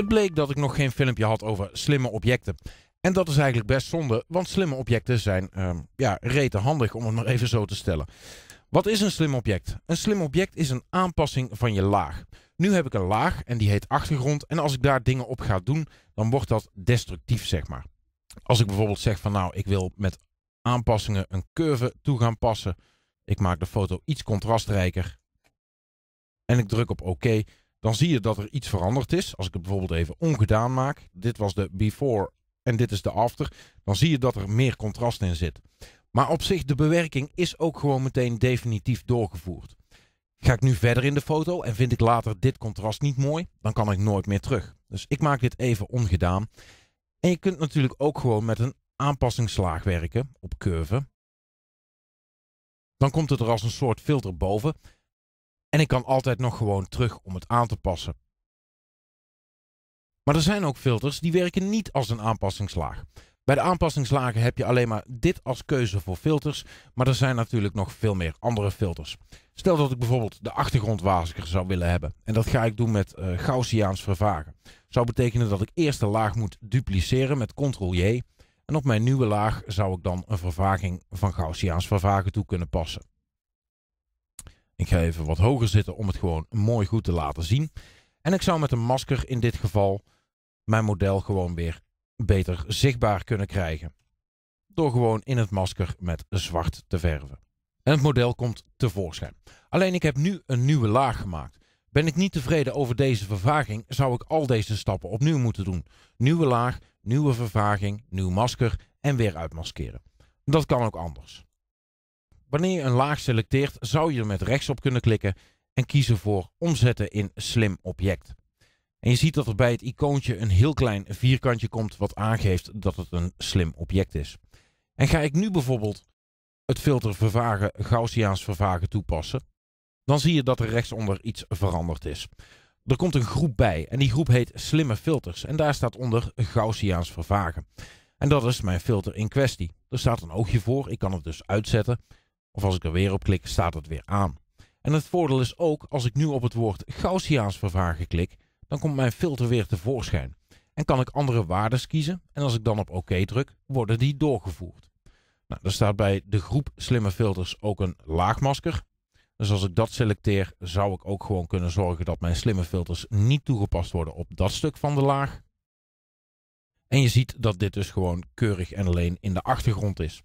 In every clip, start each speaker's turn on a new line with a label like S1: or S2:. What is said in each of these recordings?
S1: Het bleek dat ik nog geen filmpje had over slimme objecten. En dat is eigenlijk best zonde, want slimme objecten zijn uh, ja, rete handig om het maar even zo te stellen. Wat is een slim object? Een slim object is een aanpassing van je laag. Nu heb ik een laag en die heet achtergrond en als ik daar dingen op ga doen, dan wordt dat destructief zeg maar. Als ik bijvoorbeeld zeg van nou, ik wil met aanpassingen een curve toe gaan passen. Ik maak de foto iets contrastrijker en ik druk op oké. Dan zie je dat er iets veranderd is. Als ik het bijvoorbeeld even ongedaan maak. Dit was de before en dit is de after. Dan zie je dat er meer contrast in zit. Maar op zich, de bewerking is ook gewoon meteen definitief doorgevoerd. Ga ik nu verder in de foto en vind ik later dit contrast niet mooi, dan kan ik nooit meer terug. Dus ik maak dit even ongedaan. En je kunt natuurlijk ook gewoon met een aanpassingslaag werken op curve. Dan komt het er als een soort filter boven. En ik kan altijd nog gewoon terug om het aan te passen. Maar er zijn ook filters die werken niet als een aanpassingslaag. Bij de aanpassingslagen heb je alleen maar dit als keuze voor filters, maar er zijn natuurlijk nog veel meer andere filters. Stel dat ik bijvoorbeeld de achtergrondwaziger zou willen hebben en dat ga ik doen met uh, Gaussiaans vervagen. Zou betekenen dat ik eerst de laag moet dupliceren met Ctrl-J en op mijn nieuwe laag zou ik dan een vervaging van Gaussiaans vervagen toe kunnen passen. Ik ga even wat hoger zitten om het gewoon mooi goed te laten zien. En ik zou met een masker in dit geval mijn model gewoon weer beter zichtbaar kunnen krijgen. Door gewoon in het masker met zwart te verven. En het model komt tevoorschijn. Alleen ik heb nu een nieuwe laag gemaakt. Ben ik niet tevreden over deze vervaging, zou ik al deze stappen opnieuw moeten doen. Nieuwe laag, nieuwe vervaging, nieuw masker en weer uitmaskeren. Dat kan ook anders. Wanneer je een laag selecteert, zou je er met rechts op kunnen klikken en kiezen voor omzetten in slim object. En je ziet dat er bij het icoontje een heel klein vierkantje komt wat aangeeft dat het een slim object is. En ga ik nu bijvoorbeeld het filter vervagen, Gaussiaans vervagen toepassen, dan zie je dat er rechtsonder iets veranderd is. Er komt een groep bij en die groep heet slimme filters en daar staat onder Gaussiaans vervagen. En dat is mijn filter in kwestie. Er staat een oogje voor, ik kan het dus uitzetten. Of als ik er weer op klik, staat het weer aan. En het voordeel is ook, als ik nu op het woord Gaussiaans vervagen klik, dan komt mijn filter weer tevoorschijn. En kan ik andere waarden kiezen en als ik dan op OK druk, worden die doorgevoerd. Nou, er staat bij de groep slimme filters ook een laagmasker. Dus als ik dat selecteer, zou ik ook gewoon kunnen zorgen dat mijn slimme filters niet toegepast worden op dat stuk van de laag. En je ziet dat dit dus gewoon keurig en alleen in de achtergrond is.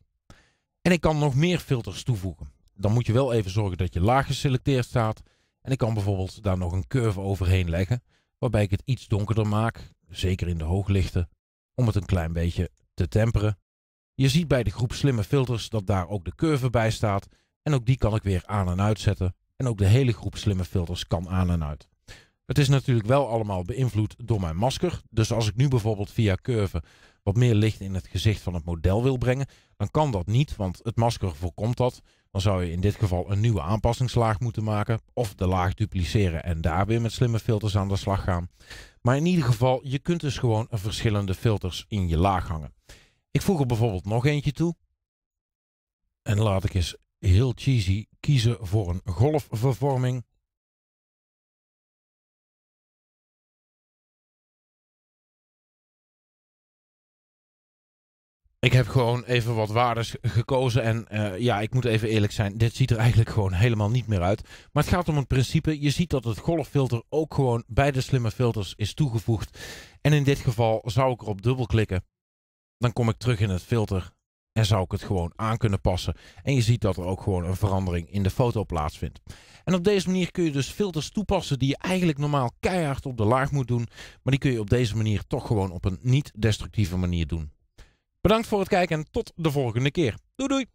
S1: En ik kan nog meer filters toevoegen. Dan moet je wel even zorgen dat je laag geselecteerd staat. En ik kan bijvoorbeeld daar nog een curve overheen leggen. Waarbij ik het iets donkerder maak, zeker in de hooglichten, om het een klein beetje te temperen. Je ziet bij de groep slimme filters dat daar ook de curve bij staat. En ook die kan ik weer aan en uit zetten. En ook de hele groep slimme filters kan aan en uit. Het is natuurlijk wel allemaal beïnvloed door mijn masker. Dus als ik nu bijvoorbeeld via curve wat meer licht in het gezicht van het model wil brengen, dan kan dat niet, want het masker voorkomt dat. Dan zou je in dit geval een nieuwe aanpassingslaag moeten maken of de laag dupliceren en daar weer met slimme filters aan de slag gaan. Maar in ieder geval, je kunt dus gewoon verschillende filters in je laag hangen. Ik voeg er bijvoorbeeld nog eentje toe. En laat ik eens heel cheesy kiezen voor een golfvervorming. Ik heb gewoon even wat waardes gekozen. En eh, ja, ik moet even eerlijk zijn. Dit ziet er eigenlijk gewoon helemaal niet meer uit. Maar het gaat om het principe. Je ziet dat het golffilter ook gewoon bij de slimme filters is toegevoegd. En in dit geval zou ik erop dubbelklikken. Dan kom ik terug in het filter. En zou ik het gewoon aan kunnen passen. En je ziet dat er ook gewoon een verandering in de foto plaatsvindt. En op deze manier kun je dus filters toepassen die je eigenlijk normaal keihard op de laag moet doen. Maar die kun je op deze manier toch gewoon op een niet destructieve manier doen. Bedankt voor het kijken en tot de volgende keer. Doei doei!